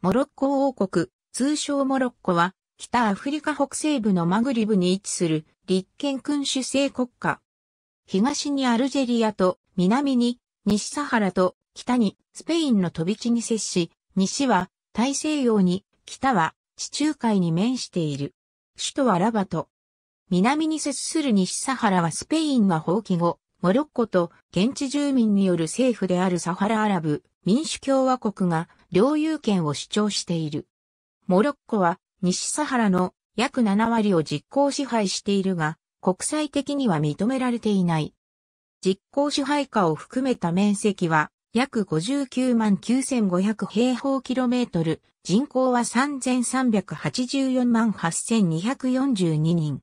モロッコ王国、通称モロッコは、北アフリカ北西部のマグリブに位置する立憲君主制国家。東にアルジェリアと、南に西サハラと、北にスペインの飛び地に接し、西は大西洋に、北は地中海に面している。首都はラバト。南に接する西サハラはスペインが放棄後、モロッコと現地住民による政府であるサハラアラブ民主共和国が領有権を主張している。モロッコは西サハラの約7割を実効支配しているが、国際的には認められていない。実効支配下を含めた面積は約59万9500平方キロメートル、人口は3384万8242人。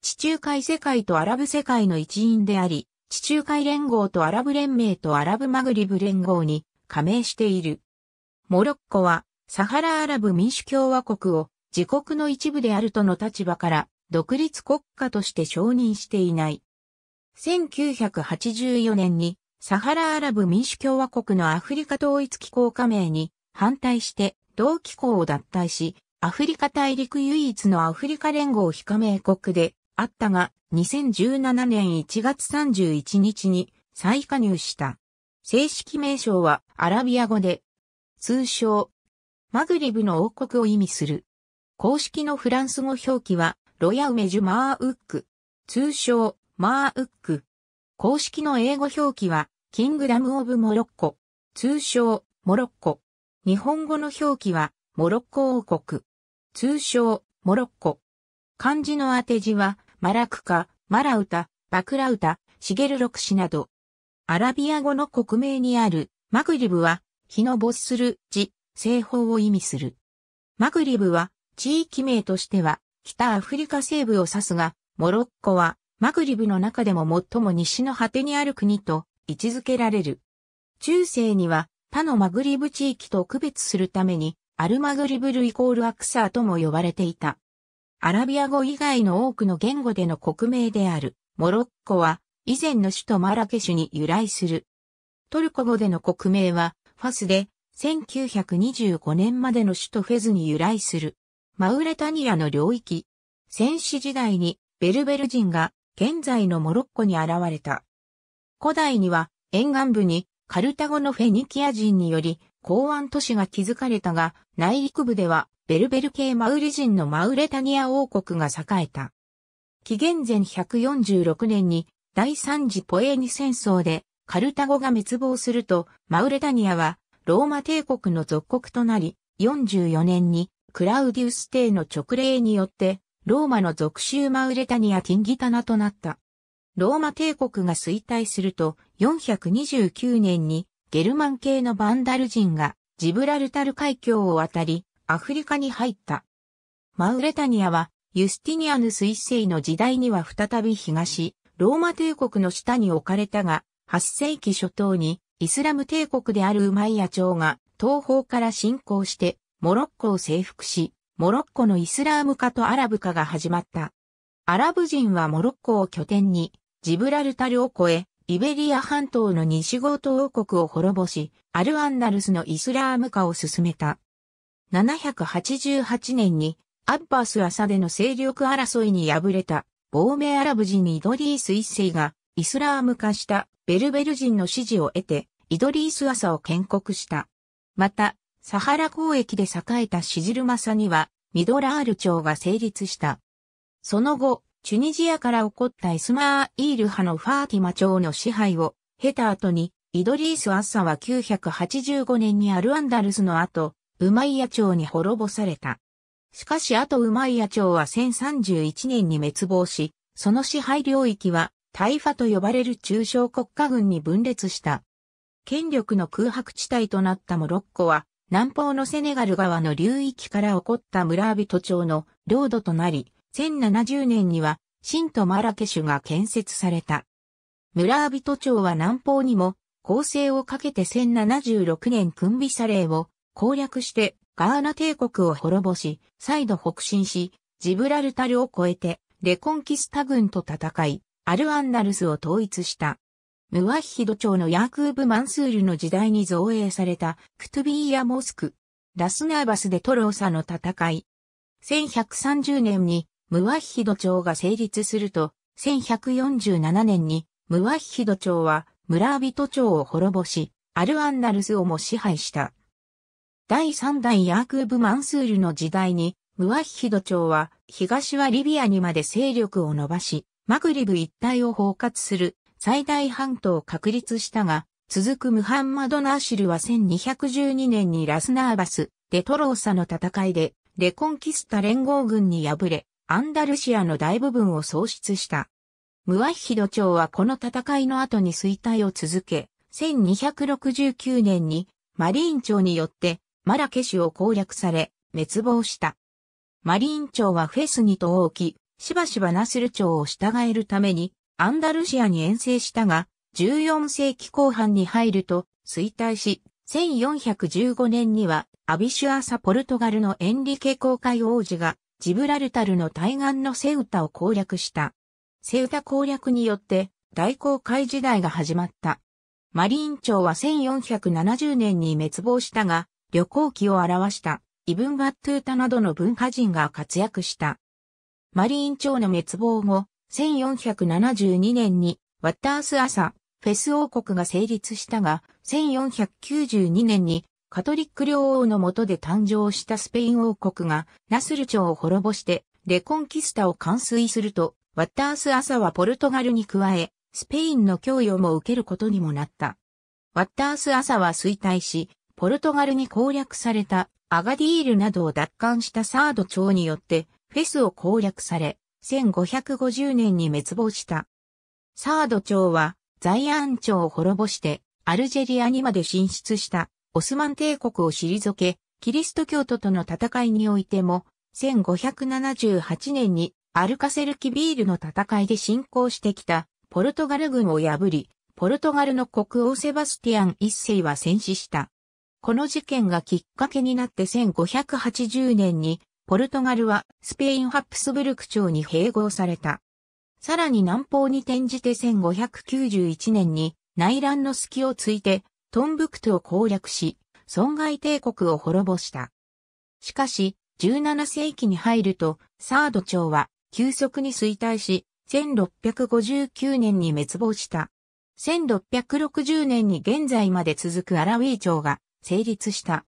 地中海世界とアラブ世界の一員であり、地中海連合とアラブ連盟とアラブマグリブ連合に加盟している。モロッコは、サハラアラブ民主共和国を自国の一部であるとの立場から独立国家として承認していない。1984年にサハラアラブ民主共和国のアフリカ統一機構加盟に反対して同機構を脱退し、アフリカ大陸唯一のアフリカ連合非加盟国であったが、2017年1月31日に再加入した。正式名称はアラビア語で通称、マグリブの王国を意味する。公式のフランス語表記は、ロヤウメジュ・マーウック。通称、マーウック。公式の英語表記は、キングダム・オブ・モロッコ。通称、モロッコ。日本語の表記は、モロッコ王国。通称、モロッコ。漢字の当て字は、マラクカ、マラウタ、バクラウタ、シゲルロクシなど。アラビア語の国名にある、マグリブは、日の没する、地、西方を意味する。マグリブは、地域名としては、北アフリカ西部を指すが、モロッコは、マグリブの中でも最も西の果てにある国と位置づけられる。中世には、他のマグリブ地域と区別するために、アルマグリブルイコールアクサーとも呼ばれていた。アラビア語以外の多くの言語での国名である、モロッコは、以前の首都マラケシュに由来する。トルコ語での国名は、ファスで、1925年までの首都フェズに由来する、マウレタニアの領域。戦死時代にベルベル人が現在のモロッコに現れた。古代には沿岸部にカルタゴのフェニキア人により港湾都市が築かれたが、内陸部ではベルベル系マウリ人のマウレタニア王国が栄えた。紀元前146年に第三次ポエニ戦争でカルタゴが滅亡すると、マウレタニアはローマ帝国の属国となり、44年にクラウディウス帝の直令によって、ローマの属州マウレタニア・ティンギタナとなった。ローマ帝国が衰退すると、429年にゲルマン系のバンダル人がジブラルタル海峡を渡り、アフリカに入った。マウレタニアは、ユスティニアヌス一世の時代には再び東、ローマ帝国の下に置かれたが、8世紀初頭にイスラム帝国であるウマイヤ朝が東方から侵攻してモロッコを征服し、モロッコのイスラーム化とアラブ化が始まった。アラブ人はモロッコを拠点にジブラルタルを越え、イベリア半島の西ゴート王国を滅ぼし、アルアンダルスのイスラーム化を進めた。788年にアッバース朝での勢力争いに敗れた亡命アラブ人イドリース一世がイスラーム化したベルベル人の支持を得て、イドリース朝を建国した。また、サハラ交易で栄えたシジルマサには、ミドラール朝が成立した。その後、チュニジアから起こったイスマーイール派のファーティマ朝の支配を経た後に、イドリース・アッサは985年にアルアンダルスの後、ウマイヤ朝に滅ぼされた。しかし後ウマイヤ朝は1031年に滅亡し、その支配領域はタイファと呼ばれる中小国家軍に分裂した。権力の空白地帯となったモロッコは、南方のセネガル側の流域から起こった村人町の領土となり、1070年には、新都マラケシュが建設された。村人町は南方にも、攻勢をかけて1076年クンビサレーを攻略してガーナ帝国を滅ぼし、再度北進し、ジブラルタルを越えてレコンキスタ軍と戦い、アル・アンダルスを統一した。ムワッヒド朝のヤークーブ・マンスールの時代に造営されたクトゥビーヤ・モスク、ラスナーバスでトローサの戦い。1130年にムワッヒド朝が成立すると、1147年にムワッヒド朝は村人朝を滅ぼし、アル・アンダルスをも支配した。第3代ヤークーブ・マンスールの時代に、ムワッヒド朝は東はリビアにまで勢力を伸ばし、マグリブ一帯を包括する最大半島を確立したが、続くムハンマド・ナーシルは1212年にラスナーバス、デトローサの戦いで、レコンキスタ連合軍に敗れ、アンダルシアの大部分を喪失した。ムワヒド朝はこの戦いの後に衰退を続け、1269年にマリーン朝によってマラケシュを攻略され、滅亡した。マリーン朝はフェスニと大き、しばしばナスル朝を従えるために、アンダルシアに遠征したが、14世紀後半に入ると衰退し、1415年にはアビシュアサ・ポルトガルのエンリケ公会王子がジブラルタルの対岸のセウタを攻略した。セウタ攻略によって大航海時代が始まった。マリーン朝は1470年に滅亡したが、旅行記を表したイブン・バットゥータなどの文化人が活躍した。マリーン朝の滅亡後、1472年にワッタース朝、フェス王国が成立したが、1492年にカトリック領王の下で誕生したスペイン王国がナスル朝を滅ぼしてレコンキスタを完遂すると、ワッタース朝はポルトガルに加え、スペインの供与も受けることにもなった。ワッタース朝は衰退し、ポルトガルに攻略されたアガディールなどを奪還したサード朝によってフェスを攻略され、1550年に滅亡した。サード朝は、在安朝を滅ぼして、アルジェリアにまで進出した、オスマン帝国を退け、キリスト教徒との戦いにおいても、1578年にアルカセルキビールの戦いで侵攻してきたポルトガル軍を破り、ポルトガルの国王セバスティアン一世は戦死した。この事件がきっかけになって1580年にポルトガルはスペインハプスブルク朝に併合された。さらに南方に転じて1591年に内乱の隙をついてトンブクトを攻略し、損害帝国を滅ぼした。しかし、17世紀に入ると、サード朝は急速に衰退し、1659年に滅亡した。1660年に現在まで続くアラウィー朝が成立した。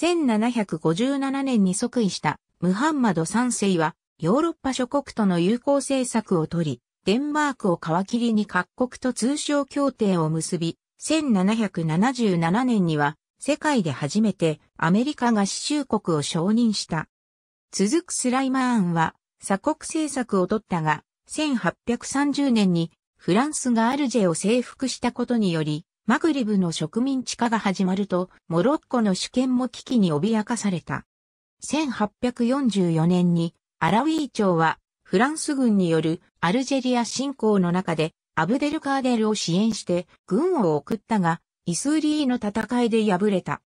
1757年に即位したムハンマド3世はヨーロッパ諸国との友好政策をとり、デンマークを皮切りに各国と通商協定を結び、1777年には世界で初めてアメリカが支州国を承認した。続くスライマーンは鎖国政策を取ったが、1830年にフランスがアルジェを征服したことにより、マグリブの植民地化が始まると、モロッコの主権も危機に脅かされた。1844年に、アラウィー朝は、フランス軍によるアルジェリア侵攻の中で、アブデルカーデルを支援して、軍を送ったが、イスーリーの戦いで敗れた。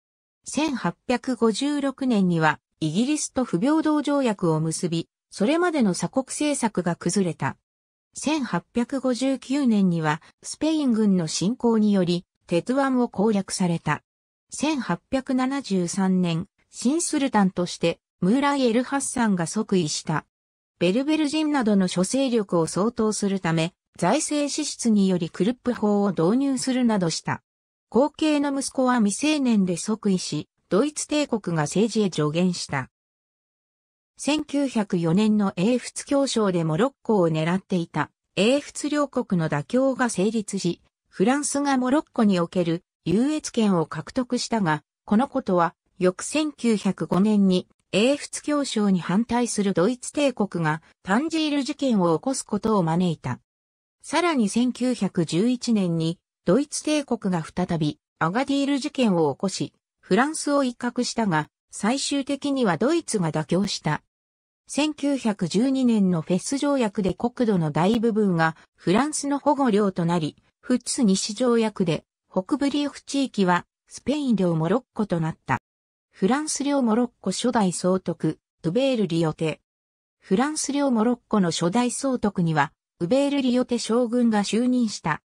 1856年には、イギリスと不平等条約を結び、それまでの鎖国政策が崩れた。1859年にはスペイン軍の侵攻により鉄腕を攻略された。1873年、新スルタンとして、ムーライ・エル・ハッサンが即位した。ベルベル人などの諸勢力を相当するため、財政支出によりクルップ法を導入するなどした。後継の息子は未成年で即位し、ドイツ帝国が政治へ助言した。1904年の英仏協商でモロッコを狙っていた英仏両国の妥協が成立し、フランスがモロッコにおける優越権を獲得したが、このことは翌1905年に英仏協商に反対するドイツ帝国がタンジール事件を起こすことを招いた。さらに1911年にドイツ帝国が再びアガディール事件を起こし、フランスを威嚇したが、最終的にはドイツが妥協した。1912年のフェス条約で国土の大部分がフランスの保護領となり、フッツ西条約で、北部リオフ地域は、スペイン領モロッコとなった。フランス領モロッコ初代総督、ウベール・リオテ。フランス領モロッコの初代総督には、ウベール・リオテ将軍が就任した。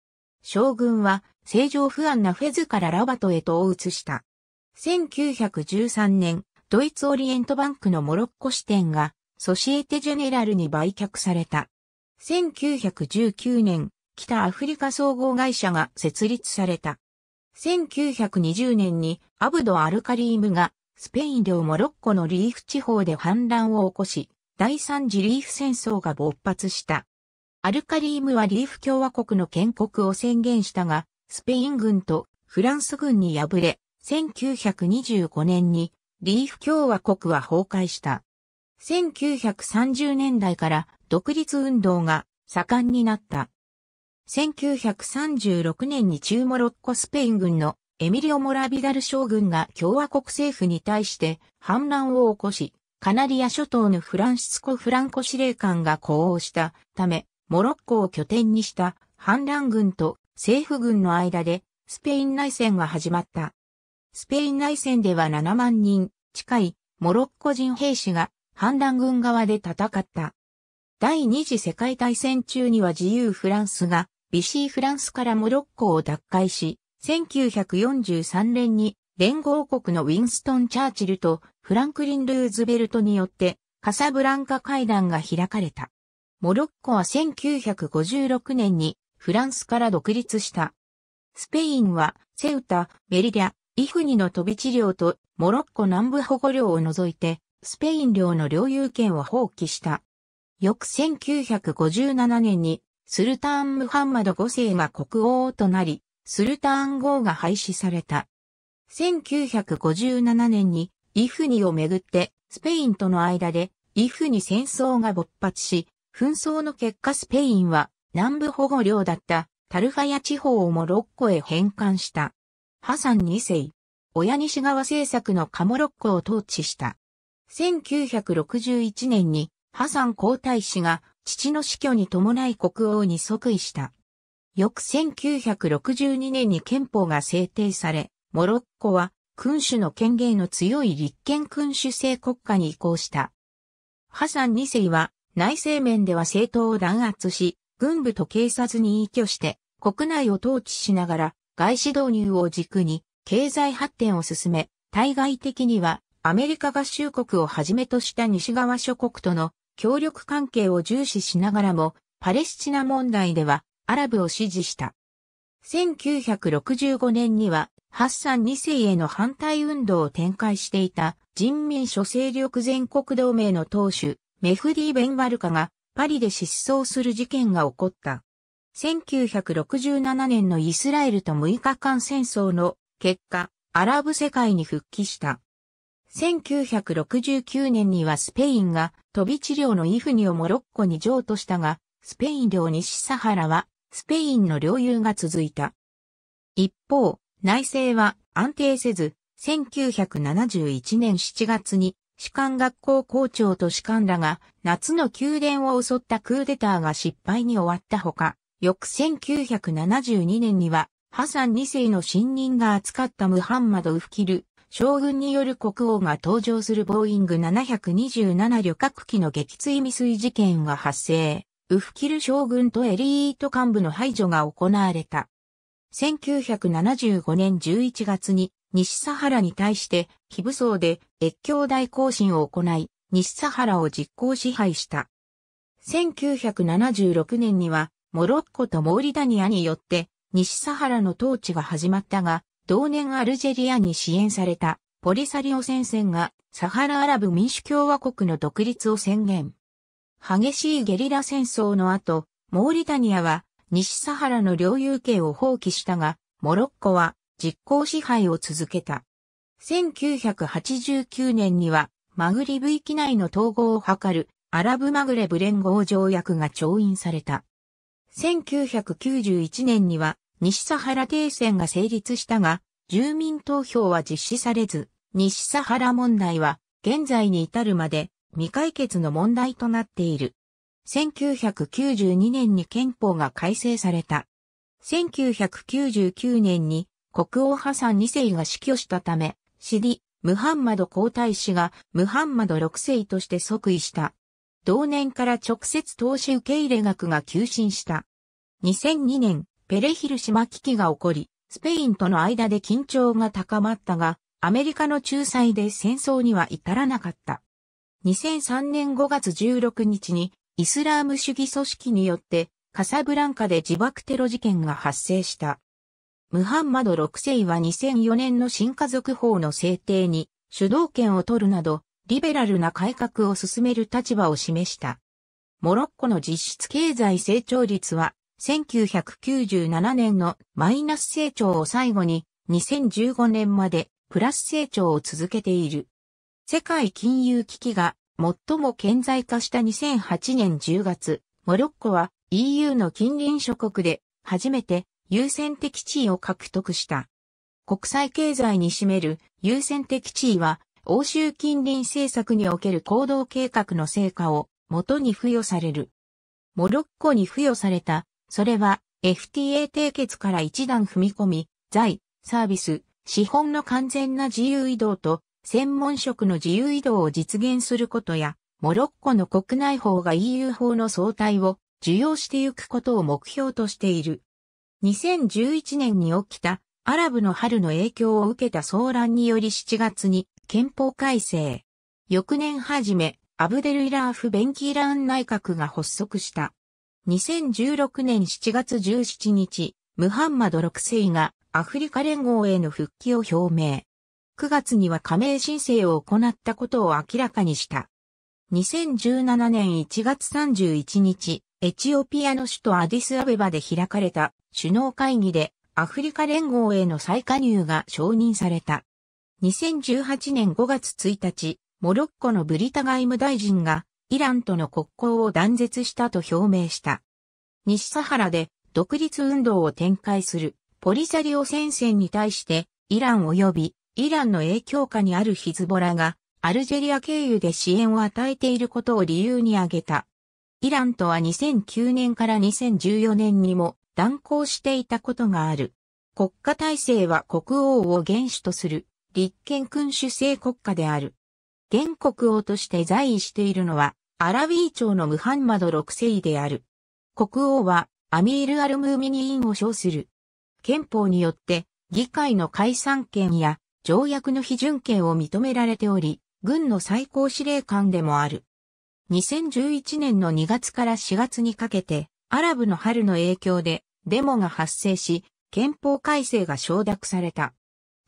将軍は、正常不安なフェズからラバトへとを移した。1913年、ドイツオリエントバンクのモロッコ支店が、ソシエテ・ジェネラルに売却された。1919年、北アフリカ総合会社が設立された。1920年にアブド・アルカリームがスペイン領モロッコのリーフ地方で反乱を起こし、第三次リーフ戦争が勃発した。アルカリームはリーフ共和国の建国を宣言したが、スペイン軍とフランス軍に敗れ、1925年にリーフ共和国は崩壊した。1930年代から独立運動が盛んになった。1936年に中モロッコスペイン軍のエミリオ・モラビダル将軍が共和国政府に対して反乱を起こし、カナリア諸島のフランシスコ・フランコ司令官が呼応したため、モロッコを拠点にした反乱軍と政府軍の間でスペイン内戦が始まった。スペイン内戦では7万人近いモロッコ人兵士が反乱軍側で戦った。第二次世界大戦中には自由フランスがビシーフランスからモロッコを奪回し、1943年に連合国のウィンストン・チャーチルとフランクリン・ルーズベルトによってカサブランカ会談が開かれた。モロッコは1956年にフランスから独立した。スペインはセウタ、メリリャ、イフニの飛び地領とモロッコ南部保護領を除いてスペイン領の領有権を放棄した。翌1957年にスルターン・ムハンマド5世が国王となり、スルターン号が廃止された。1957年にイフニをめぐってスペインとの間でイフニ戦争が勃発し、紛争の結果スペインは南部保護領だったタルファヤ地方をモロッコへ返還した。ハサン2世。親西側政策のカモロッコを統治した。1961年にハサン皇太子が父の死去に伴い国王に即位した。翌1962年に憲法が制定され、モロッコは君主の権限の強い立憲君主制国家に移行した。ハサン2世は内政面では政党を弾圧し、軍部と警察に依拠して国内を統治しながら外資導入を軸に経済発展を進め、対外的にはアメリカ合衆国をはじめとした西側諸国との協力関係を重視しながらも、パレスチナ問題ではアラブを支持した。1965年には、ハッサン2世への反対運動を展開していた人民諸勢力全国同盟の党首、メフディ・ベンバルカがパリで失踪する事件が起こった。1967年のイスラエルと6日間戦争の結果、アラブ世界に復帰した。1969年にはスペインが飛び治療のイフニをモロッコに譲渡したが、スペイン領西サハラは、スペインの領有が続いた。一方、内政は安定せず、1971年7月に、士官学校校長と士官らが、夏の宮殿を襲ったクーデターが失敗に終わったほか、翌1972年には、ハサン2世の信任が扱ったムハンマド・ウフキル、将軍による国王が登場するボーイング727旅客機の撃墜未遂事件は発生。ウフキル将軍とエリート幹部の排除が行われた。1975年11月に西サハラに対して非武装で越境大行進を行い、西サハラを実行支配した。1976年にはモロッコとモーリダニアによって西サハラの統治が始まったが、同年アルジェリアに支援されたポリサリオ戦線がサハラアラブ民主共和国の独立を宣言。激しいゲリラ戦争の後、モーリタニアは西サハラの領有権を放棄したが、モロッコは実効支配を続けた。1989年にはマグリブ域内の統合を図るアラブマグレブ連合条約が調印された。1991年には西サハラ停戦が成立したが、住民投票は実施されず、西サハラ問題は現在に至るまで未解決の問題となっている。1992年に憲法が改正された。1999年に国王ハサン2世が死去したため、シディ、ムハンマド皇太子がムハンマド6世として即位した。同年から直接投資受け入れ額が急進した。2002年、ペレヒル島危機が起こり、スペインとの間で緊張が高まったが、アメリカの仲裁で戦争には至らなかった。2003年5月16日にイスラーム主義組織によってカサブランカで自爆テロ事件が発生した。ムハンマド6世は2004年の新家族法の制定に主導権を取るなどリベラルな改革を進める立場を示した。モロッコの実質経済成長率は1997年のマイナス成長を最後に2015年までプラス成長を続けている。世界金融危機が最も顕在化した2008年10月、モロッコは EU の近隣諸国で初めて優先的地位を獲得した。国際経済に占める優先的地位は欧州近隣政策における行動計画の成果を元に付与される。モロッコに付与されたそれは FTA 締結から一段踏み込み、財、サービス、資本の完全な自由移動と専門職の自由移動を実現することや、モロッコの国内法が EU 法の相対を受容してゆくことを目標としている。2011年に起きたアラブの春の影響を受けた騒乱により7月に憲法改正。翌年初め、アブデルイラーフ・ベンキーラーン内閣が発足した。2016年7月17日、ムハンマド6世がアフリカ連合への復帰を表明。9月には加盟申請を行ったことを明らかにした。2017年1月31日、エチオピアの首都アディスアベバで開かれた首脳会議でアフリカ連合への再加入が承認された。2018年5月1日、モロッコのブリタ外務大臣がイランとの国交を断絶したと表明した。西サハラで独立運動を展開するポリサリオ戦線に対してイラン及びイランの影響下にあるヒズボラがアルジェリア経由で支援を与えていることを理由に挙げた。イランとは2009年から2014年にも断交していたことがある。国家体制は国王を元首とする立憲君主制国家である。現国王として在位しているのはアラウィー朝のムハンマド6世である。国王はアミール・アルムーミニーンを称する。憲法によって議会の解散権や条約の批准権を認められており、軍の最高司令官でもある。2011年の2月から4月にかけて、アラブの春の影響でデモが発生し、憲法改正が承諾された。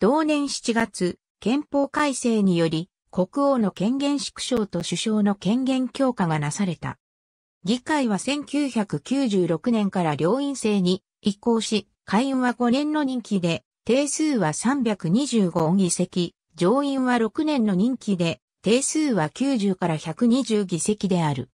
同年7月、憲法改正により、国王の権限縮小と首相の権限強化がなされた。議会は1996年から両院制に移行し、下院は5年の任期で、定数は325議席、上院は6年の任期で、定数は90から120議席である。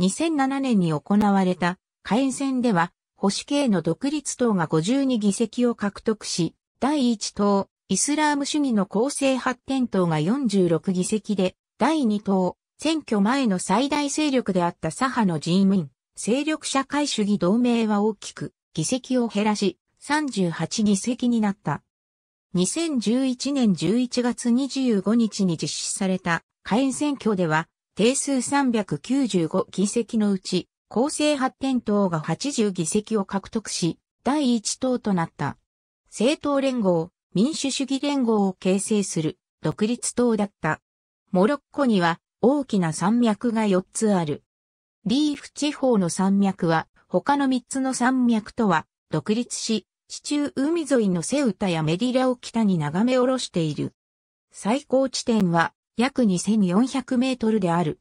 2007年に行われた下院選では、保守系の独立党が52議席を獲得し、第1党、イスラーム主義の公正発展党が46議席で、第2党、選挙前の最大勢力であった左派の人民、勢力社会主義同盟は大きく、議席を減らし、38議席になった。2011年11月25日に実施された下院選挙では、定数395議席のうち、公正発展党が80議席を獲得し、第1党となった。政党連合、民主主義連合を形成する独立党だった。モロッコには大きな山脈が4つある。リーフ地方の山脈は他の3つの山脈とは独立し、地中海沿いのセウタやメディラを北に眺め下ろしている。最高地点は約2400メートルである。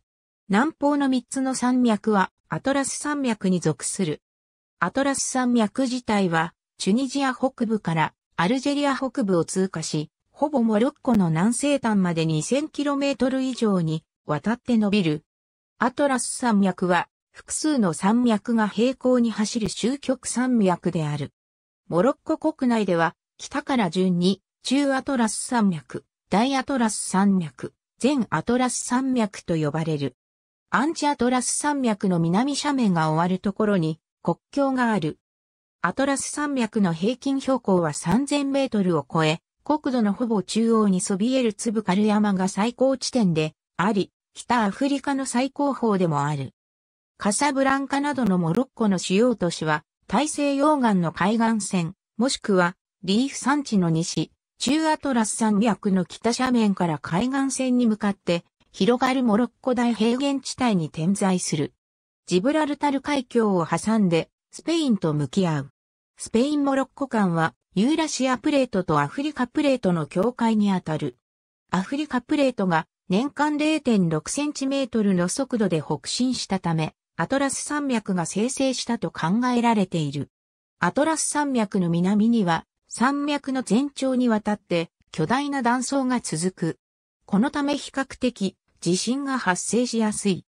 南方の3つの山脈はアトラス山脈に属する。アトラス山脈自体はチュニジア北部からアルジェリア北部を通過し、ほぼモロッコの南西端まで 2000km 以上に渡って伸びる。アトラス山脈は複数の山脈が平行に走る終局山脈である。モロッコ国内では北から順に中アトラス山脈、大アトラス山脈、全アトラス山脈と呼ばれる。アンチアトラス山脈の南斜面が終わるところに国境があるアトラス山脈の平均標高は3000メートルを超え、国土のほぼ中央にそびえる粒軽山が最高地点であり、北アフリカの最高峰でもある。カサブランカなどのモロッコの主要都市は、大西洋岸の海岸線、もしくは、リーフ山地の西、中アトラス山脈の北斜面から海岸線に向かって、広がるモロッコ大平原地帯に点在する。ジブラルタル海峡を挟んで、スペインと向き合う。スペイン・モロッコ間は、ユーラシアプレートとアフリカプレートの境界にあたる。アフリカプレートが年間0 6トルの速度で北進したため、アトラス山脈が生成したと考えられている。アトラス山脈の南には、山脈の全長にわたって巨大な断層が続く。このため比較的地震が発生しやすい。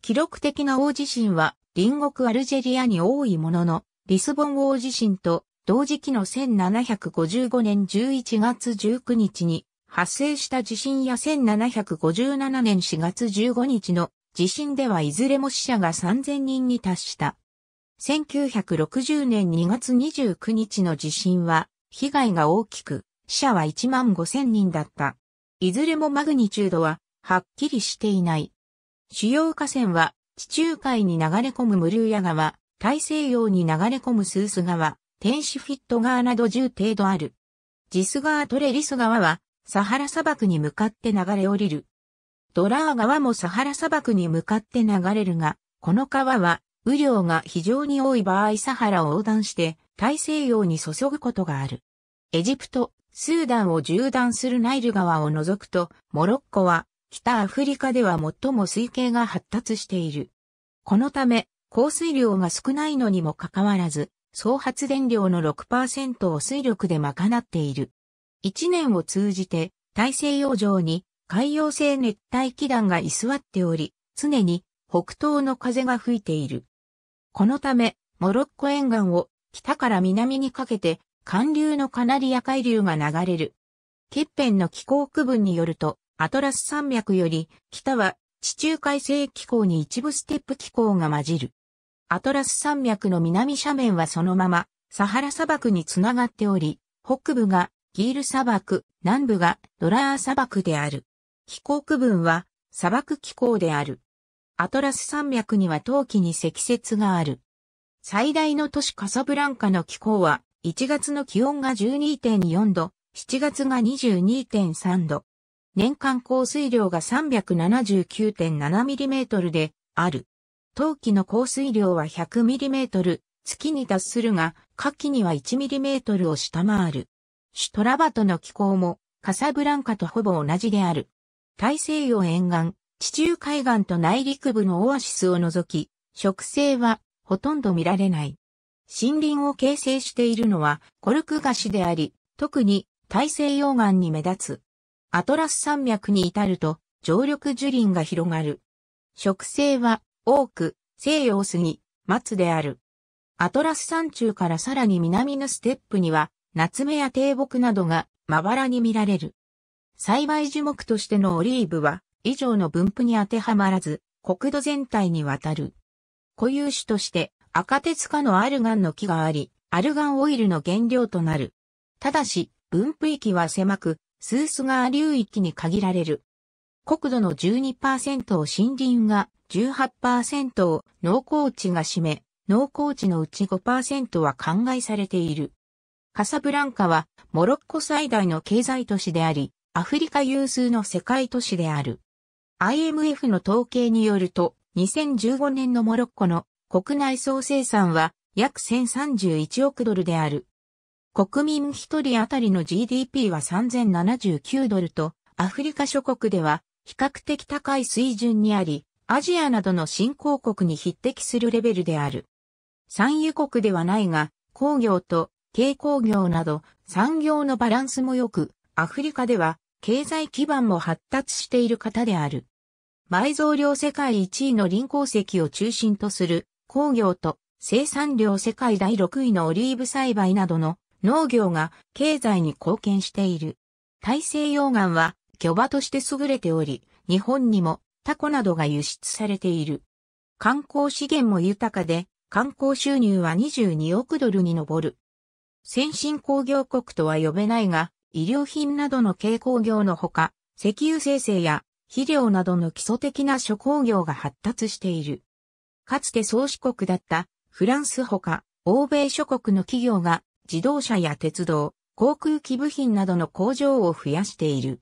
記録的な大地震は隣国アルジェリアに多いものの、リスボン大地震と同時期の1755年11月19日に発生した地震や1757年4月15日の地震ではいずれも死者が3000人に達した。1960年2月29日の地震は被害が大きく死者は1万5000人だった。いずれもマグニチュードははっきりしていない。主要河川は地中海に流れ込むムルーヤ川、大西洋に流れ込むスース川、天使フィット川など10程度ある。ジス川トレリス川は、サハラ砂漠に向かって流れ降りる。ドラー川もサハラ砂漠に向かって流れるが、この川は、雨量が非常に多い場合サハラを横断して大西洋に注ぐことがある。エジプト、スーダンを縦断するナイル川を除くと、モロッコは北アフリカでは最も水系が発達している。このため、降水量が少ないのにもかかわらず、総発電量の6%を水力で賄っている。一年を通じて、大西洋上に海洋性熱帯気団が居座っており、常に北東の風が吹いている。このため、モロッコ沿岸を北から南にかけて、寒流のカナリア海流が流れる。欠片の気候区分によると、アトラス山脈より北は地中海性気候に一部ステップ気候が混じる。アトラス山脈の南斜面はそのままサハラ砂漠につながっており、北部がギール砂漠、南部がドラー砂漠である。気候区分は砂漠気候である。アトラス山脈には冬季に積雪がある。最大の都市カサブランカの気候は1月の気温が12.4度、7月が22.3度、年間降水量が 379.7mm である。冬季の降水量は 100mm、月に達するが、夏季には 1mm を下回る。シュトラバトの気候もカサブランカとほぼ同じである。大西洋沿岸、地中海岸と内陸部のオアシスを除き、植生はほとんど見られない。森林を形成しているのはコルクガシであり、特に大西洋岸に目立つ。アトラス山脈に至ると、常緑樹林が広がる。植生は、多く、西洋杉、松である。アトラス山中からさらに南のステップには、夏目や低木などが、まばらに見られる。栽培樹木としてのオリーブは、以上の分布に当てはまらず、国土全体にわたる。固有種として、赤鉄科のアルガンの木があり、アルガンオイルの原料となる。ただし、分布域は狭く、スース川流域に限られる。国土の12%を森林が、18%を農耕地が占め、農耕地のうち5%は灌漑されている。カサブランカはモロッコ最大の経済都市であり、アフリカ有数の世界都市である。IMF の統計によると、2015年のモロッコの国内総生産は約1031億ドルである。国民一人当たりの GDP は3079ドルと、アフリカ諸国では比較的高い水準にあり、アジアなどの新興国に匹敵するレベルである。産油国ではないが、工業と軽工業など産業のバランスも良く、アフリカでは経済基盤も発達している方である。埋蔵量世界1位の林鉱石を中心とする工業と生産量世界第6位のオリーブ栽培などの農業が経済に貢献している。大西洋岸は漁場として優れており、日本にもタコなどが輸出されている。観光資源も豊かで、観光収入は22億ドルに上る。先進工業国とは呼べないが、医療品などの軽工業のほか、石油生成や肥料などの基礎的な諸工業が発達している。かつて宗主国だったフランスほか、欧米諸国の企業が自動車や鉄道、航空機部品などの工場を増やしている。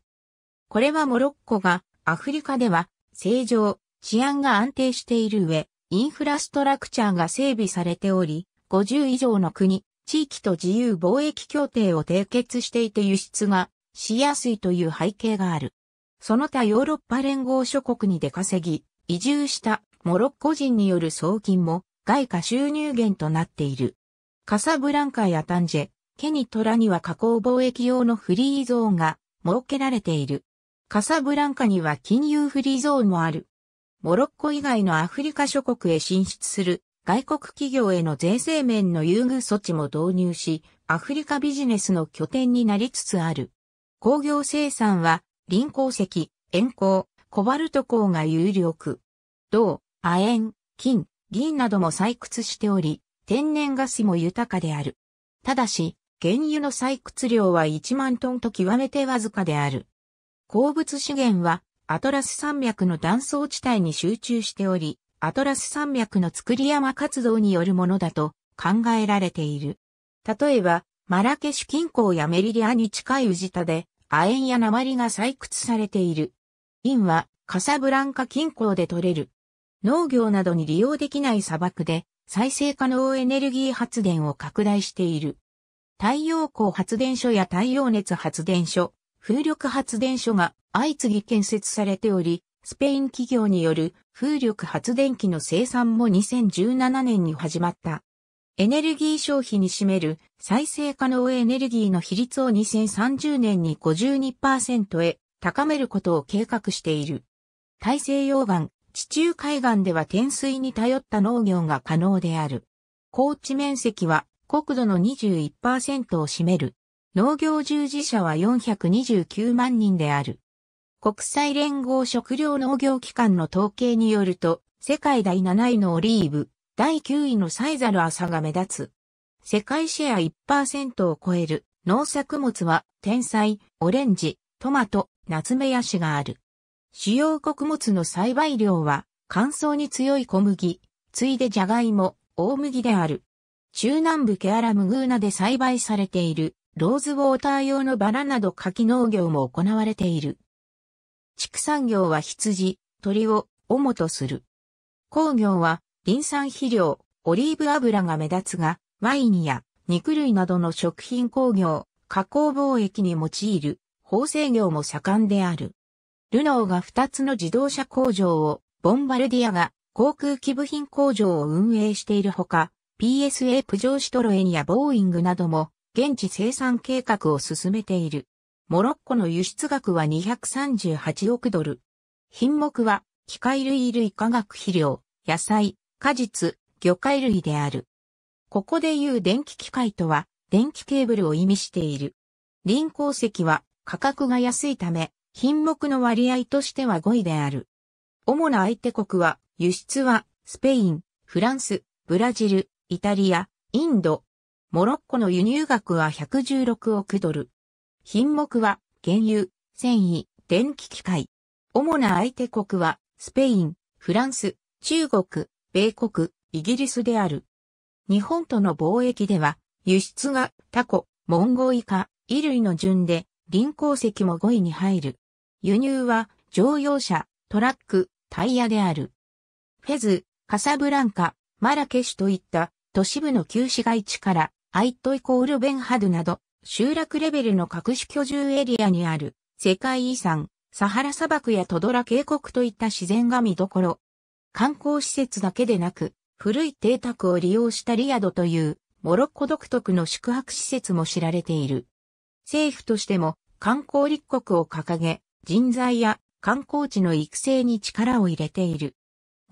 これはモロッコがアフリカでは正常、治安が安定している上、インフラストラクチャーが整備されており、50以上の国、地域と自由貿易協定を締結していて輸出がしやすいという背景がある。その他ヨーロッパ連合諸国に出稼ぎ、移住したモロッコ人による送金も外貨収入源となっている。カサブランカやタンジェ、ケニトラには加工貿易用のフリーゾーンが設けられている。カサブランカには金融フリーゾーンもある。モロッコ以外のアフリカ諸国へ進出する外国企業への税制面の優遇措置も導入し、アフリカビジネスの拠点になりつつある。工業生産は、輪鉱石、塩鉱、コバルト鉱が有力。銅、亜鉛、金、銀なども採掘しており、天然ガスも豊かである。ただし、原油の採掘量は1万トンと極めてわずかである。鉱物資源はアトラス山脈の断層地帯に集中しており、アトラス山脈の作り山活動によるものだと考えられている。例えば、マラケシュ近郊やメリリアに近いウジタで、亜鉛や鉛が採掘されている。ンはカサブランカ近郊で採れる。農業などに利用できない砂漠で、再生可能エネルギー発電を拡大している。太陽光発電所や太陽熱発電所、風力発電所が相次ぎ建設されており、スペイン企業による風力発電機の生産も2017年に始まった。エネルギー消費に占める再生可能エネルギーの比率を2030年に52%へ高めることを計画している。大西洋岸、地中海岸では天水に頼った農業が可能である。高地面積は国土の21%を占める。農業従事者は429万人である。国際連合食糧農業機関の統計によると、世界第7位のオリーブ、第9位のサイザル朝が目立つ。世界シェア1%を超える農作物は、天才、オレンジ、トマト、ナツメヤシがある。主要穀物の栽培量は乾燥に強い小麦、ついでジャガイモ、大麦である。中南部ケアラムグーナで栽培されているローズウォーター用のバラなど柿農業も行われている。畜産業は羊、鳥を主とする。工業はン産肥料、オリーブ油が目立つが、ワインや肉類などの食品工業、加工貿易に用いる縫製業も盛んである。ルノーが2つの自動車工場を、ボンバルディアが航空機部品工場を運営しているほか、PSA プジョーシトロエンやボーイングなども現地生産計画を進めている。モロッコの輸出額は238億ドル。品目は機械類類化学肥料、野菜、果実、魚介類である。ここで言う電気機械とは電気ケーブルを意味している。輪鉱石は価格が安いため品目の割合としては5位である。主な相手国は、輸出は、スペイン、フランス、ブラジル、イタリア、インド。モロッコの輸入額は116億ドル。品目は、原油、繊維、電気機械。主な相手国は、スペイン、フランス、中国、米国、イギリスである。日本との貿易では、輸出がタコ、モンゴイカ、衣類の順で、臨港石も5位に入る。輸入は乗用車、トラック、タイヤである。フェズ、カサブランカ、マラケシュといった都市部の旧市街地からアイトイコールベンハドなど集落レベルの各種居住エリアにある世界遺産、サハラ砂漠やトドラ渓谷といった自然が見どころ。観光施設だけでなく、古い邸宅を利用したリアドという、モロッコ独特の宿泊施設も知られている。政府としても観光立国を掲げ、人材や観光地の育成に力を入れている。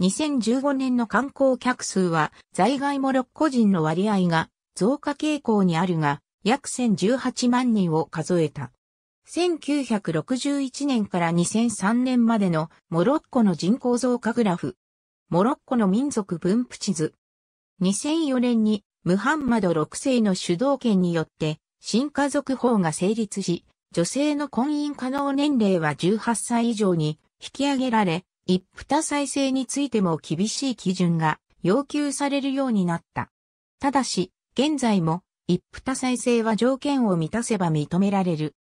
2015年の観光客数は在外モロッコ人の割合が増加傾向にあるが、約1018万人を数えた。1961年から2003年までのモロッコの人口増加グラフ。モロッコの民族分布地図。2004年にムハンマド6世の主導権によって新家族法が成立し、女性の婚姻可能年齢は18歳以上に引き上げられ、一夫多妻制についても厳しい基準が要求されるようになった。ただし、現在も一夫多妻制は条件を満たせば認められる。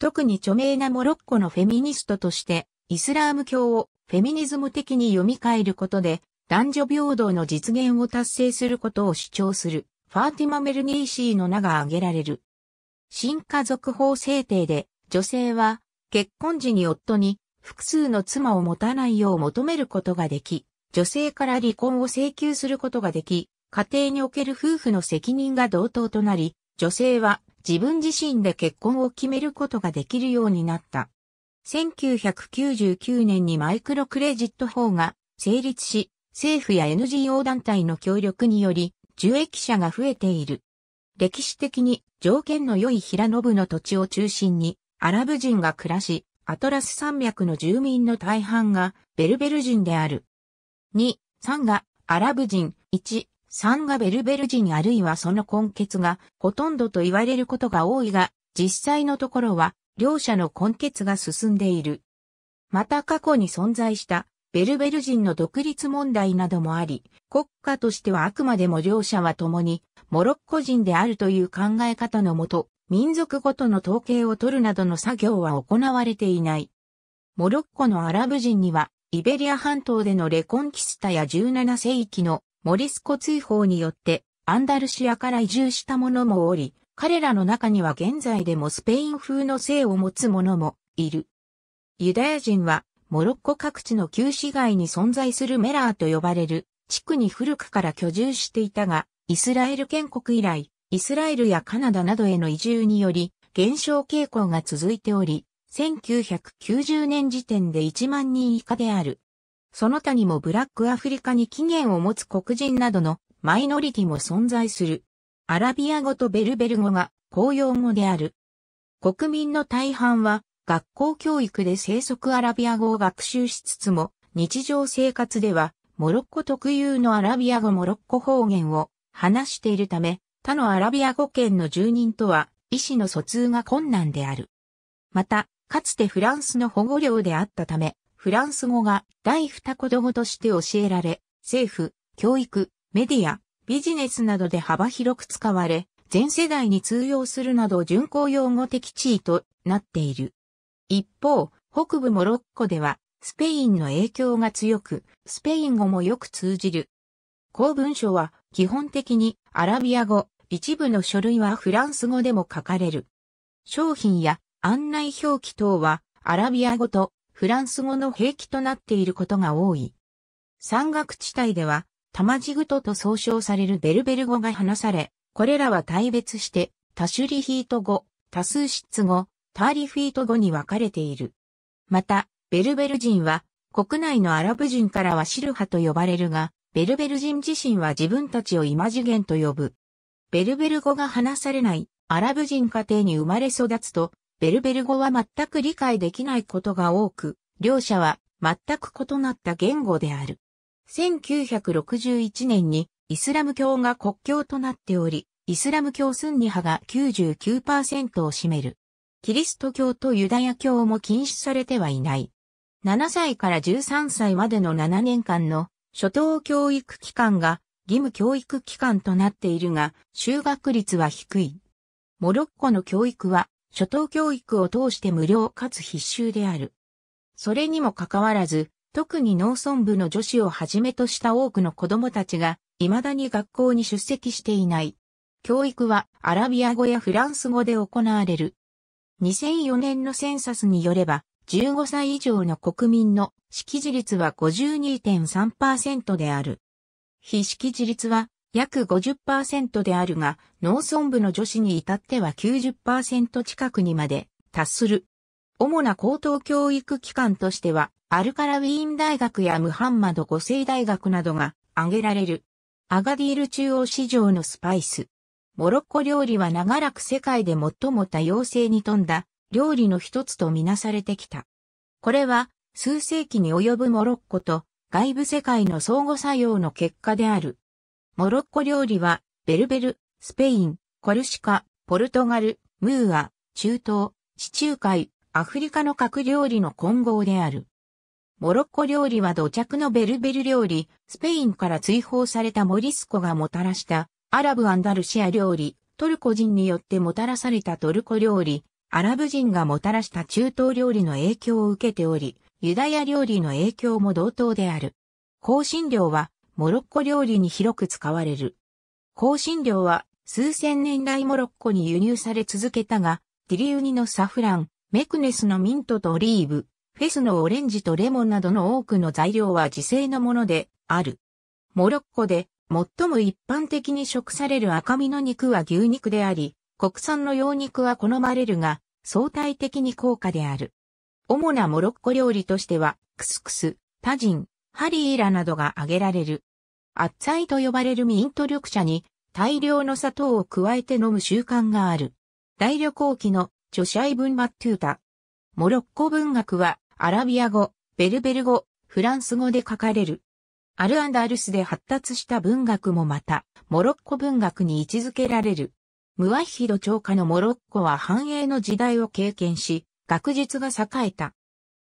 特に著名なモロッコのフェミニストとして、イスラーム教をフェミニズム的に読み替えることで、男女平等の実現を達成することを主張する、ファーティマ・メルニーシーの名が挙げられる。新家族法制定で、女性は、結婚時に夫に複数の妻を持たないよう求めることができ、女性から離婚を請求することができ、家庭における夫婦の責任が同等となり、女性は自分自身で結婚を決めることができるようになった。1999年にマイクロクレジット法が成立し、政府や NGO 団体の協力により、受益者が増えている。歴史的に条件の良い平野部の土地を中心にアラブ人が暮らし、アトラス山脈の住民の大半がベルベル人である。2、3がアラブ人、1、3がベルベル人あるいはその根結がほとんどと言われることが多いが、実際のところは両者の根結が進んでいる。また過去に存在したベルベル人の独立問題などもあり、国家としてはあくまでも両者は共に、モロッコ人であるという考え方のもと、民族ごとの統計を取るなどの作業は行われていない。モロッコのアラブ人には、イベリア半島でのレコンキスタや17世紀のモリスコ追放によって、アンダルシアから移住した者もおり、彼らの中には現在でもスペイン風の性を持つ者もいる。ユダヤ人はモロッコ各地の旧市街に存在するメラーと呼ばれる地区に古くから居住していたが、イスラエル建国以来、イスラエルやカナダなどへの移住により、減少傾向が続いており、1990年時点で1万人以下である。その他にもブラックアフリカに起源を持つ黒人などのマイノリティも存在する。アラビア語とベルベル語が公用語である。国民の大半は学校教育で生息アラビア語を学習しつつも、日常生活では、モロッコ特有のアラビア語モロッコ方言を話しているため、他のアラビア語圏の住人とは意思の疎通が困難である。また、かつてフランスの保護領であったため、フランス語が第二言語として教えられ、政府、教育、メディア、ビジネスなどで幅広く使われ、全世代に通用するなど巡航用語的地位となっている。一方、北部モロッコでは、スペインの影響が強く、スペイン語もよく通じる。公文書は、基本的にアラビア語、一部の書類はフランス語でも書かれる。商品や案内表記等は、アラビア語とフランス語の兵器となっていることが多い。山岳地帯では、タマジグトと総称されるベルベル語が話され、これらは大別して、タシュリヒート語、タスシッツ語、ターリフィート語に分かれている。また、ベルベル人は、国内のアラブ人からはシルハと呼ばれるが、ベルベル人自身は自分たちをイマジゲンと呼ぶ。ベルベル語が話されないアラブ人家庭に生まれ育つと、ベルベル語は全く理解できないことが多く、両者は全く異なった言語である。1961年にイスラム教が国教となっており、イスラム教スンニ派が99%を占める。キリスト教とユダヤ教も禁止されてはいない。7歳から13歳までの7年間の初等教育機関が義務教育機関となっているが、就学率は低い。モロッコの教育は、初等教育を通して無料かつ必修である。それにもかかわらず、特に農村部の女子をはじめとした多くの子供たちが、未だに学校に出席していない。教育はアラビア語やフランス語で行われる。2004年のセンサスによれば、15歳以上の国民の識字率は52.3%である。非識字率は約50%であるが、農村部の女子に至っては90%近くにまで達する。主な高等教育機関としては、アルカラウィーン大学やムハンマド五世大学などが挙げられる。アガディール中央市場のスパイス、モロッコ料理は長らく世界で最も多様性に富んだ料理の一つとみなされてきた。これは数世紀に及ぶモロッコと外部世界の相互作用の結果である。モロッコ料理はベルベル、スペイン、コルシカ、ポルトガル、ムーア、中東、地中海、アフリカの各料理の混合である。モロッコ料理は土着のベルベル料理、スペインから追放されたモリスコがもたらしたアラブ・アンダルシア料理、トルコ人によってもたらされたトルコ料理、アラブ人がもたらした中東料理の影響を受けており、ユダヤ料理の影響も同等である。香辛料は、モロッコ料理に広く使われる。香辛料は、数千年来モロッコに輸入され続けたが、ディリウニのサフラン、メクネスのミントとオリーブ、フェスのオレンジとレモンなどの多くの材料は自生のものである。モロッコで最も一般的に食される赤身の肉は牛肉であり、国産の羊肉は好まれるが、相対的に高価である。主なモロッコ料理としては、クスクス、タジン、ハリーラなどが挙げられる。アッツァイと呼ばれるミント緑茶に大量の砂糖を加えて飲む習慣がある。大旅行記の著者イブン・マットゥータ。モロッコ文学はアラビア語、ベルベル語、フランス語で書かれる。アルアンダルスで発達した文学もまた、モロッコ文学に位置づけられる。ムワヒド長下のモロッコは繁栄の時代を経験し、学術が栄えた。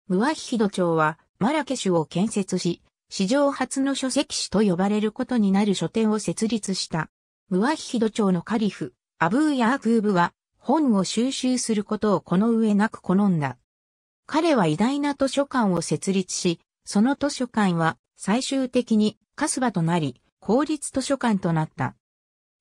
ムワヒド朝はマラケシュを建設し、史上初の書籍史と呼ばれることになる書店を設立した。ムワヒド朝のカリフ、アブーヤーグーブは本を収集することをこの上なく好んだ。彼は偉大な図書館を設立し、その図書館は最終的にカスバとなり、公立図書館となった。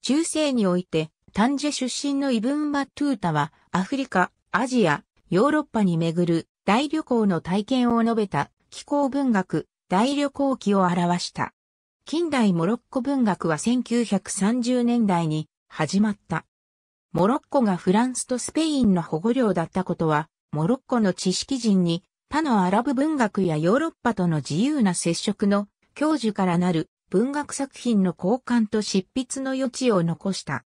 中世において、タンジェ出身のイブン・バトゥータは、アフリカ、アジア、ヨーロッパに巡る大旅行の体験を述べた気候文学、大旅行記を表した。近代モロッコ文学は1930年代に始まった。モロッコがフランスとスペインの保護領だったことは、モロッコの知識人に他のアラブ文学やヨーロッパとの自由な接触の教授からなる文学作品の交換と執筆の余地を残した。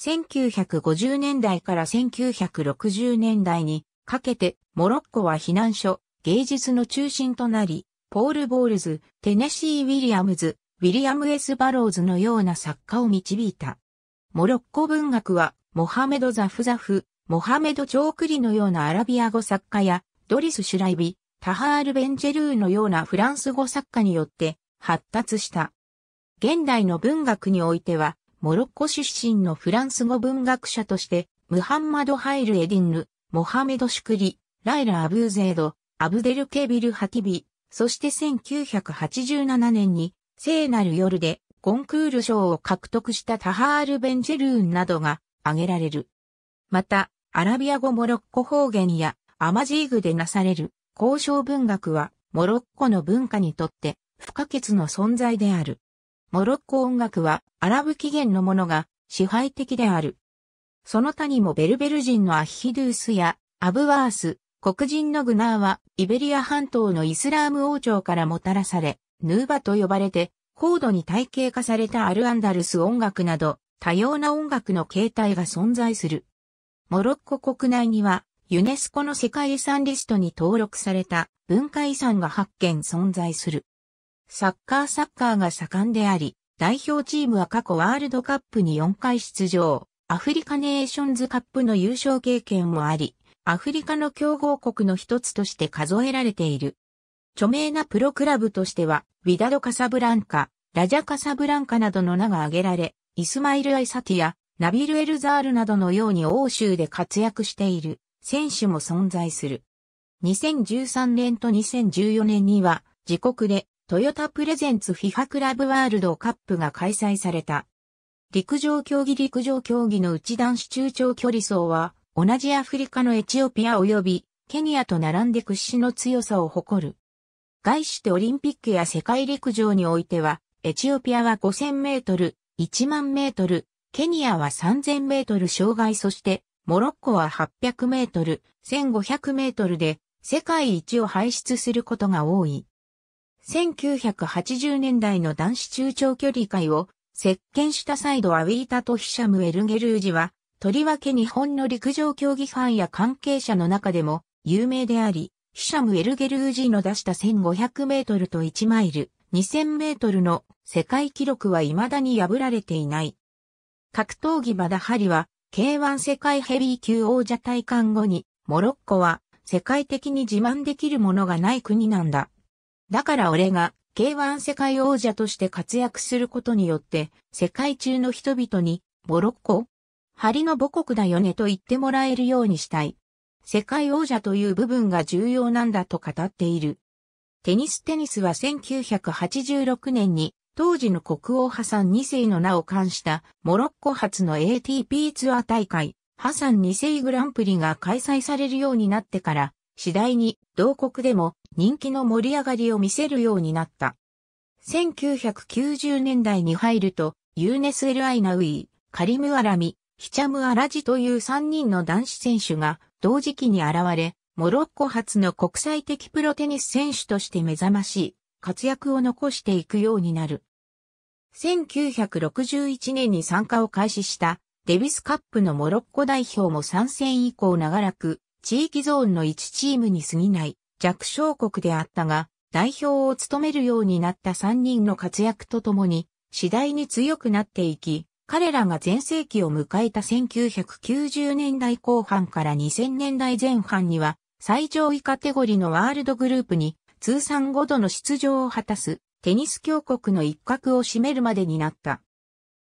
1950年代から1960年代にかけてモロッコは避難所、芸術の中心となり、ポール・ボールズ、テネシー・ウィリアムズ、ウィリアム・エス・バローズのような作家を導いた。モロッコ文学はモハメド・ザフザフ、モハメド・チョークリのようなアラビア語作家やドリス・シュライビ、タハール・ベンジェルーのようなフランス語作家によって発達した。現代の文学においては、モロッコ出身のフランス語文学者として、ムハンマド・ハイル・エディンヌ、モハメド・シュクリ、ライラ・アブーゼード、アブデル・ケビル・ハティビ、そして1987年に、聖なる夜で、コンクール賞を獲得したタハール・ベンジェルーンなどが挙げられる。また、アラビア語モロッコ方言やアマジーグでなされる交渉文学はモロッコの文化にとって不可欠の存在である。モロッコ音楽はアラブ起源のものが支配的である。その他にもベルベル人のアヒドゥースやアブワース、黒人のグナーはイベリア半島のイスラーム王朝からもたらされ、ヌーバと呼ばれて高度に体系化されたアルアンダルス音楽など多様な音楽の形態が存在する。モロッコ国内にはユネスコの世界遺産リストに登録された文化遺産が発見存在する。サッカーサッカーが盛んであり、代表チームは過去ワールドカップに4回出場、アフリカネーションズカップの優勝経験もあり、アフリカの強豪国の一つとして数えられている。著名なプロクラブとしては、ウィダド・カサブランカ、ラジャ・カサブランカなどの名が挙げられ、イスマイル・アイサティや、ナビル・エルザールなどのように欧州で活躍している。選手も存在する。2013年と2014年には、自国でトヨタプレゼンツフィファクラブワールドカップが開催された。陸上競技陸上競技の内男子中長距離走は、同じアフリカのエチオピア及びケニアと並んで屈指の強さを誇る。外してオリンピックや世界陸上においては、エチオピアは5000メートル、1万メートル、ケニアは3000メートル障害そしてモロッコは800メートル、1500メートルで世界一を排出することが多い。1980年代の男子中長距離界を席巻したサイドアウィータとヒシャム・エルゲルージは、とりわけ日本の陸上競技ファンや関係者の中でも有名であり、ヒシャム・エルゲルージの出した1500メートルと1マイル、2000メートルの世界記録は未だに破られていない。格闘技バダハリは K1 世界ヘビー級王者体感後に、モロッコは世界的に自慢できるものがない国なんだ。だから俺が K1 世界王者として活躍することによって、世界中の人々に、モロッコ針の母国だよねと言ってもらえるようにしたい。世界王者という部分が重要なんだと語っている。テニステニスは1986年に当時の国王ハサン2世の名を冠したモロッコ発の ATP ツアー大会、ハサン2世グランプリが開催されるようになってから、次第に同国でも人気の盛り上がりを見せるようになった。1990年代に入ると、ユーネス・エル・アイナウィー、カリム・アラミ、ヒチャム・アラジという3人の男子選手が同時期に現れ、モロッコ発の国際的プロテニス選手として目覚ましい活躍を残していくようになる。1961年に参加を開始したデビスカップのモロッコ代表も参戦以降長らく地域ゾーンの1チームに過ぎない弱小国であったが代表を務めるようになった3人の活躍とともに次第に強くなっていき彼らが前世紀を迎えた1990年代後半から2000年代前半には最上位カテゴリーのワールドグループに通算5度の出場を果たすテニス強国の一角を占めるまでになった。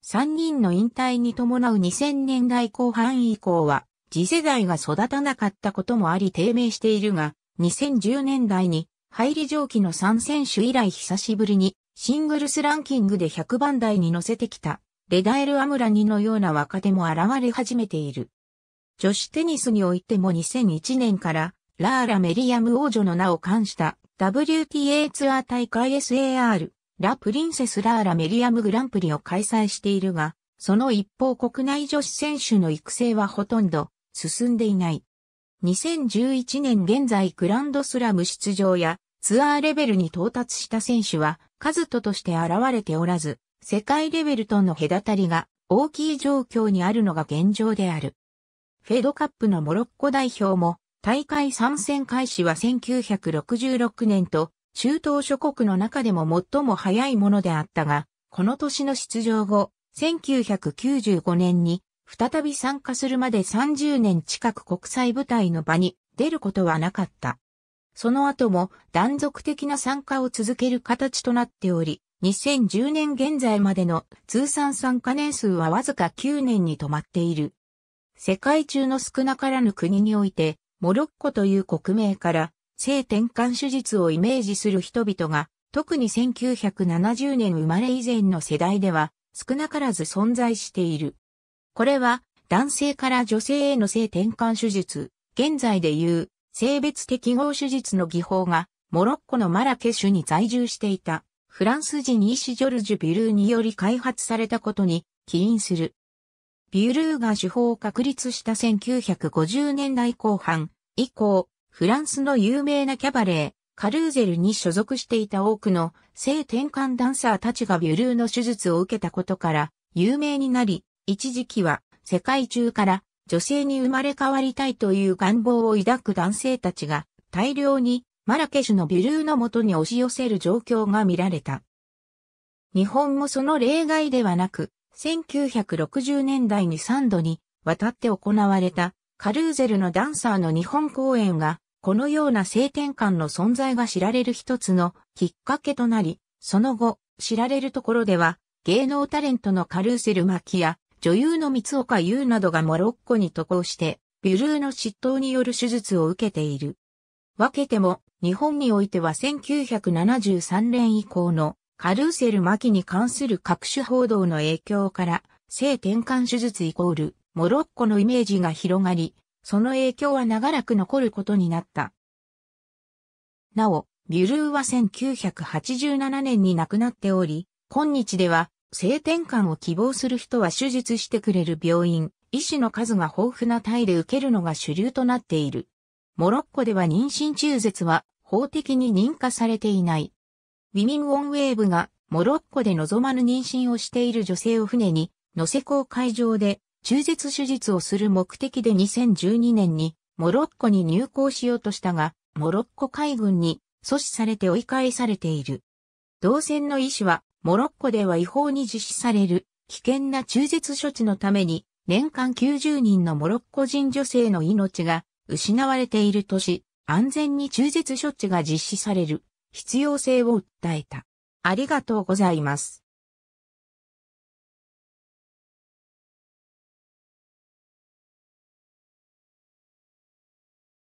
三人の引退に伴う2000年代後半以降は、次世代が育たなかったこともあり低迷しているが、2010年代に入り上記の三選手以来久しぶりにシングルスランキングで100番台に乗せてきたレダエル・アムラニのような若手も現れ始めている。女子テニスにおいても2001年からラーラ・メリアム王女の名を冠した WTA ツアー大会 SAR、ラ・プリンセス・ラーラ・メリアムグランプリを開催しているが、その一方国内女子選手の育成はほとんど進んでいない。2011年現在グランドスラム出場やツアーレベルに到達した選手は数ととして現れておらず、世界レベルとの隔たりが大きい状況にあるのが現状である。フェードカップのモロッコ代表も大会参戦開始は1966年と、中東諸国の中でも最も早いものであったが、この年の出場後、1995年に再び参加するまで30年近く国際舞台の場に出ることはなかった。その後も断続的な参加を続ける形となっており、2010年現在までの通算参加年数はわずか9年に止まっている。世界中の少なからぬ国において、モロッコという国名から、性転換手術をイメージする人々が、特に1970年生まれ以前の世代では、少なからず存在している。これは、男性から女性への性転換手術、現在でいう、性別適合手術の技法が、モロッコのマラケシュに在住していた、フランス人医師ジョルジュ・ビュルーにより開発されたことに起因する。ビュルーが手法を確立した1950年代後半、以降、フランスの有名なキャバレー、カルーゼルに所属していた多くの性転換ダンサーたちがビュルーの手術を受けたことから有名になり、一時期は世界中から女性に生まれ変わりたいという願望を抱く男性たちが大量にマラケシュのビュルーのもとに押し寄せる状況が見られた。日本もその例外ではなく、1960年代に3度にわたって行われたカルーゼルのダンサーの日本公演が、このような性転換の存在が知られる一つのきっかけとなり、その後、知られるところでは、芸能タレントのカルーセルキや、女優の三岡優などがモロッコに渡航して、ビルーの執刀による手術を受けている。分けても、日本においては1973年以降のカルーセルキに関する各種報道の影響から、性転換手術イコールモロッコのイメージが広がり、その影響は長らく残ることになった。なお、ビュルーは1987年に亡くなっており、今日では性転換を希望する人は手術してくれる病院、医師の数が豊富なタイで受けるのが主流となっている。モロッコでは妊娠中絶は法的に認可されていない。ウィミン・オン・ウェーブがモロッコで望まぬ妊娠をしている女性を船に乗せ公会場で中絶手術をする目的で2012年にモロッコに入港しようとしたが、モロッコ海軍に阻止されて追い返されている。同船の医師は、モロッコでは違法に実施される危険な中絶処置のために、年間90人のモロッコ人女性の命が失われているとし、安全に中絶処置が実施される必要性を訴えた。ありがとうございます。